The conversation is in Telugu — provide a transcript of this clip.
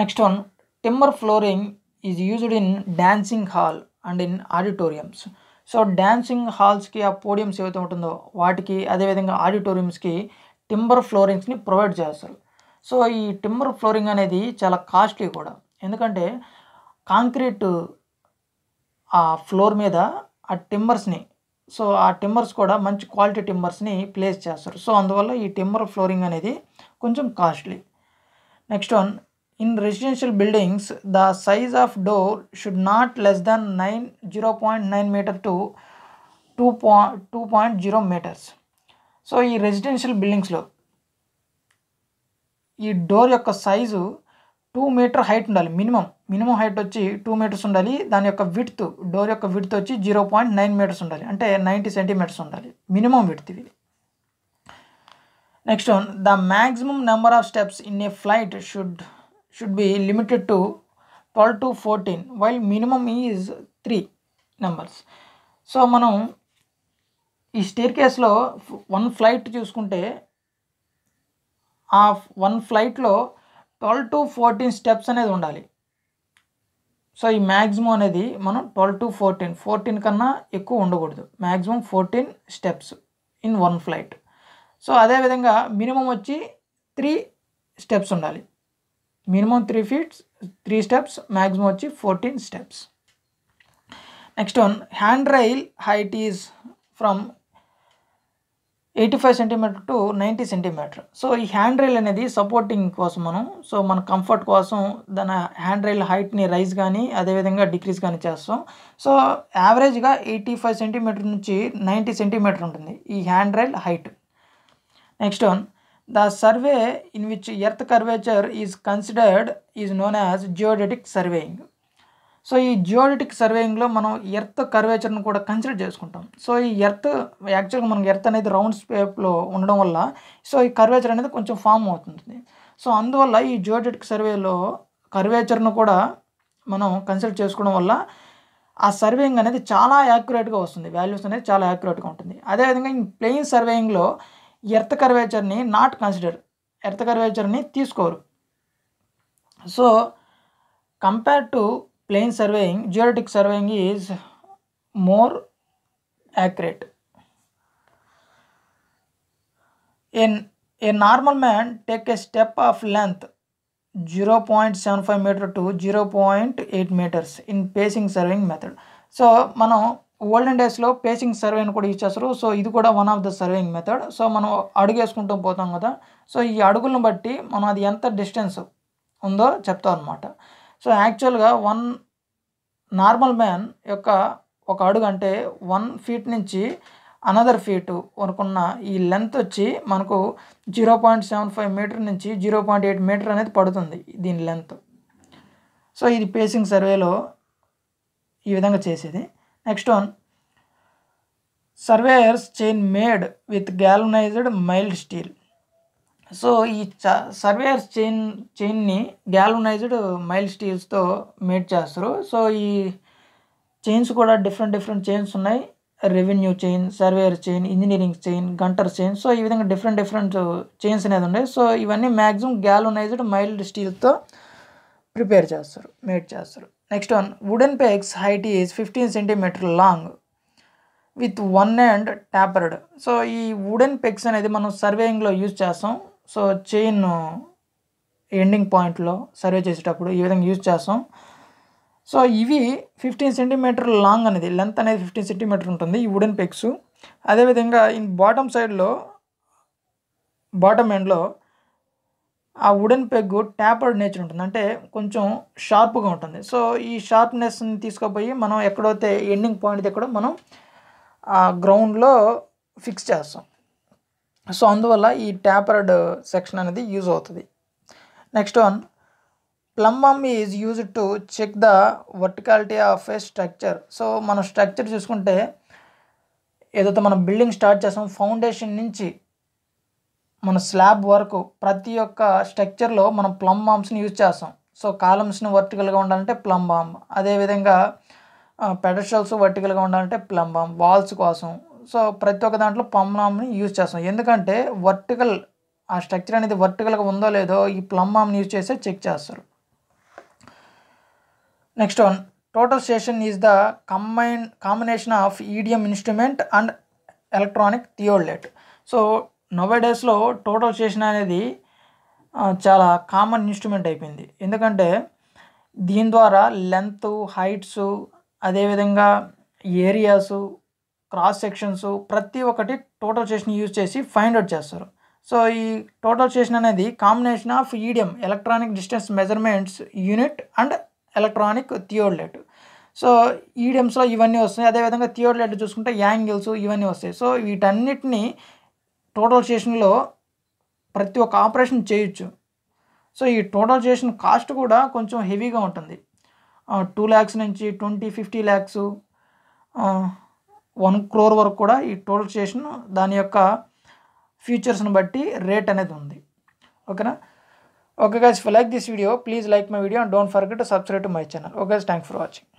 Next one timber flooring is used in dancing hall and in auditoriums so dancing హాల్స్కి ఆ పోడియంస్ ఏవైతే ఉంటుందో వాటికి అదేవిధంగా ఆడిటోరియంస్కి టింబర్ ఫ్లోరింగ్స్ని ప్రొవైడ్ చేస్తారు సో ఈ టింబర్ ఫ్లోరింగ్ అనేది చాలా కాస్ట్లీ కూడా ఎందుకంటే కాంక్రీట్ ఆ ఫ్లోర్ మీద ఆ టింబర్స్ని సో ఆ టింబర్స్ కూడా మంచి క్వాలిటీ టింబర్స్ని ప్లేస్ చేస్తారు సో అందువల్ల ఈ టింబర్ ఫ్లోరింగ్ అనేది కొంచెం costly next one in of door buildings, not less of nine zero point nine metre to two point two point zero metres so ఈ రెసిడెన్షియల్ బిల్డింగ్స్లో ఈ డోర్ యొక్క సైజు టూ మీటర్ హైట్ ఉండాలి మినిమం మినిమం హైట్ వచ్చి టూ మీటర్స్ ఉండాలి దాని యొక్క విడ్త్ డోర్ యొక్క విడ్త్ వచ్చి జీరో పాయింట్ నైన్ మీటర్స్ ఉండాలి అంటే నైంటీ సెంటీమీటర్స్ ఉండాలి మినిమం విడ్త్ ఇది next one the maximum number of steps in a flight should should be limited to 12 to 14 while minimum is 3 numbers so మనం ఈ స్టేర్ కేస్లో వన్ ఫ్లైట్ చూసుకుంటే ఆ వన్ ఫ్లైట్లో ట్వెల్వ్ టు ఫోర్టీన్ స్టెప్స్ అనేది ఉండాలి సో ఈ మ్యాక్సిమం అనేది మనం ట్వెల్వ్ టు ఫోర్టీన్ ఫోర్టీన్ కన్నా ఎక్కువ ఉండకూడదు maximum fourteen steps in one flight so అదేవిధంగా మినిమం వచ్చి త్రీ స్టెప్స్ ఉండాలి minimum three feets three steps maximum వచ్చి fourteen steps next one hand rail height is from eighty five centimetre to ninety centimetre so ఈ హ్యాండ్ రైల్ అనేది సపోర్టింగ్ కోసం మనం సో మన కంఫర్ట్ కోసం దాని హ్యాండ్ రైల్ హైట్ని రైజ్ కానీ అదేవిధంగా డిక్రీజ్ కానీ చేస్తాం సో యావరేజ్గా ఎయిటీ ఫైవ్ సెంటీమీటర్ నుంచి నైంటీ సెంటీమీటర్ ఉంటుంది ఈ hand rail height next one The survey in which earth curvature is considered is known as geodetic surveying. So ఈ జియోడెటిక్ సర్వేయింగ్లో మనం ఎర్త్ కర్వేచర్ను కూడా కన్సిడర్ చేసుకుంటాం సో ఈ ఎర్త్ యాక్చువల్గా మనకి ఎర్త్ అనేది రౌండ్ స్పేప్లో ఉండడం వల్ల సో ఈ కర్వేచర్ అనేది కొంచెం ఫామ్ అవుతుంది సో అందువల్ల ఈ జియోడెటిక్ సర్వేలో కర్వేచర్ను కూడా మనం కన్సిడర్ చేసుకోవడం వల్ల ఆ సర్వేయింగ్ అనేది చాలా యాక్యురేట్గా వస్తుంది వాల్యూస్ అనేది చాలా యాక్యురేట్గా ఉంటుంది అదేవిధంగా ఈ ప్లెయిన్ సర్వేయింగ్లో ఎర్త్ కర్వేచర్ని నాట్ కన్సిడర్ ఎర్త్ కర్వేచర్ని తీసుకోరు so compare to plain surveying geodetic surveying is more accurate an a normal man take a step of length zero point seven five metre to zero point eight metres in pacing surveying method so మనం ఓల్డెన్ డేస్లో పేసింగ్ సర్వే అని కూడా ఇచ్చేస్తారు సో ఇది కూడా one of the surveying method so మనం అడుగు వేసుకుంటూ పోతాం కదా సో ఈ అడుగులను బట్టి మనం అది ఎంత డిస్టెన్స్ ఉందో చెప్తాం అనమాట సో యాక్చువల్గా వన్ నార్మల్ మ్యాన్ యొక్క ఒక అడుగు అంటే వన్ ఫీట్ నుంచి అనదర్ ఫీటు వరకున్న ఈ లెంత్ వచ్చి మనకు zero point seven five metre నుంచి జీరో పాయింట్ ఎయిట్ మీటర్ అనేది పడుతుంది దీని లెంత్ సో ఇది పేసింగ్ సర్వేలో ఈ విధంగా చేసేది next one surveyors chain made with galvanised mild steel so ఈ చ సర్వేయర్స్ చైన్ చైన్ని గ్యాలనైజ్డ్ మైల్డ్ స్టీల్స్తో మేడ్ చేస్తారు సో ఈ చైన్స్ కూడా డిఫరెంట్ డిఫరెంట్ చైన్స్ ఉన్నాయి revenue chain surveyor chain engineering chain Gunter chain so ఈ విధంగా డిఫరెంట్ డిఫరెంట్ చైన్స్ అనేది ఉన్నాయి సో ఇవన్నీ మ్యాక్సిమం గ్యాలనైజ్డ్ మైల్డ్ స్టీల్తో ప్రిపేర్ చేస్తారు మేడ్ చేస్తారు next one wooden pegs height is fifteen centimetre long with one and tapered so ఈ వుడెన్ పెగ్స్ అనేది మనం సర్వేయింగ్లో యూజ్ చేస్తాం సో చైన్ ఎండింగ్ పాయింట్లో సర్వే చేసేటప్పుడు ఈ విధంగా యూజ్ చేస్తాం సో ఇవి ఫిఫ్టీన్ సెంటీమీటర్ లాంగ్ అనేది లెంత్ అనేది ఫిఫ్టీన్ సెంటీమీటర్ ఉంటుంది ఈ వుడెన్ పెగ్స్ అదేవిధంగా ఇన్ బాటమ్ సైడ్లో బాటమ్ ఎండ్లో ఆ వుడెన్ పెగ్గు ట్యాపర్డ్ నేచర్ ఉంటుంది అంటే కొంచెం షార్ప్గా ఉంటుంది సో ఈ షార్ప్నెస్ని తీసుకుపోయి మనం ఎక్కడైతే ఎండింగ్ పాయింట్ ఎక్కడో మనం ఆ గ్రౌండ్లో ఫిక్స్ చేస్తాం సో అందువల్ల ఈ ట్యాపర్డ్ సెక్షన్ అనేది యూజ్ అవుతుంది next one plumb bob is use to check the verticality of a structure so మనం స్ట్రక్చర్ చూసుకుంటే ఏదైతే మనం బిల్డింగ్ స్టార్ట్ చేస్తాం ఫౌండేషన్ నుంచి మన స్లాబ్ వరకు ప్రతి ఒక్క స్ట్రక్చర్లో మనం ప్లమ్ బాంబ్స్ని యూజ్ చేస్తాం సో కాలమ్స్ని వర్టికల్గా ఉండాలంటే ప్లమ్ బాంబ్ అదేవిధంగా పెడషల్స్ వర్టికల్గా ఉండాలంటే ప్లమ్ బాంబ్ వాల్స్ కోసం సో ప్రతి ఒక్క దాంట్లో ప్లమ్ బాంబ్ని యూజ్ చేస్తాం ఎందుకంటే వర్టికల్ ఆ స్ట్రక్చర్ అనేది వర్టికల్గా ఉందో లేదో ఈ ప్లమ్ బాంబ్ని యూజ్ చేసే చెక్ చేస్తారు next one total station is the combine combination of EDM instrument and electronic theodolite so నోవే డేస్లో టోటల్ స్టేషన్ అనేది చాలా కామన్ ఇన్స్ట్రుమెంట్ అయిపోయింది ఎందుకంటే దీని ద్వారా లెంత్ హైట్స్ అదేవిధంగా ఏరియాసు క్రాస్ సెక్షన్స్ ప్రతి ఒక్కటి టోటల్ స్టేషన్ యూజ్ చేసి ఫైండ్ అవుట్ చేస్తారు సో ఈ టోటల్ స్టేషన్ అనేది combination of EDM electronic distance measurements unit and electronic theodolite so ఈడియమ్స్లో ఇవన్నీ వస్తాయి అదేవిధంగా థియోడ్లెట్ చూసుకుంటే యాంగిల్స్ ఇవన్నీ వస్తాయి సో వీటన్నిటిని టోటల్ స్టేషన్లో ప్రతి ఒక్క ఆపరేషన్ చేయొచ్చు సో ఈ టోటల్ స్టేషన్ కాస్ట్ కూడా కొంచెం హెవీగా ఉంటుంది టూ ల్యాక్స్ నుంచి twenty fifty lakhs one crore వరకు కూడా ఈ టోటల్ స్టేషన్ దాని యొక్క ఫీచర్స్ని బట్టి రేట్ అనేది ఉంది ఓకేనా okay guys for like this video please like my video and don't forget subscribe to my channel okay thanks for watching